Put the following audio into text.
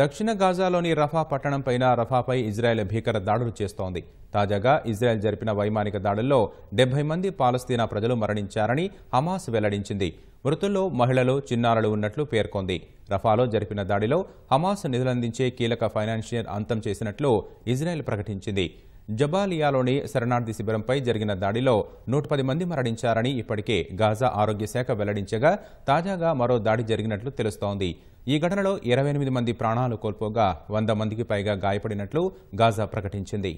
దక్షిణ గాజాలోని రఫా పట్టణంపైన రఫాపై ఇజ్రాయెల్ భీకర దాడులు చేస్తోంది తాజాగా ఇజ్రాయెల్ జరిపిన వైమానిక దాడుల్లో డెబ్బై మంది పాలస్తీనా ప్రజలు మరణించారని హమాస్ వెల్లడించింది మృతుల్లో మహిళలు చిన్నారులు ఉన్నట్లు పేర్కొంది రఫాలో జరిపిన దాడిలో హమాస్ నిధులందించే కీలక ఫైనాన్షియల్ అంతం చేసినట్లు ఇజ్రాయెల్ ప్రకటించింది జబాలియాలోని శరణార్థి శిబిరంపై జరిగిన దాడిలో నూట పది మంది మరణించారని ఇప్పటికే గాజా ఆరోగ్య శాఖ వెల్లడించగా తాజాగా మరో దాడి జరిగినట్లు తెలుస్తోంది ఈ ఘటనలో ఇరవై ఎనిమిది మంది ప్రాణాలు కోల్పోగా వంద మందికి పైగా గాయపడినట్లు గాజా ప్రకటించింది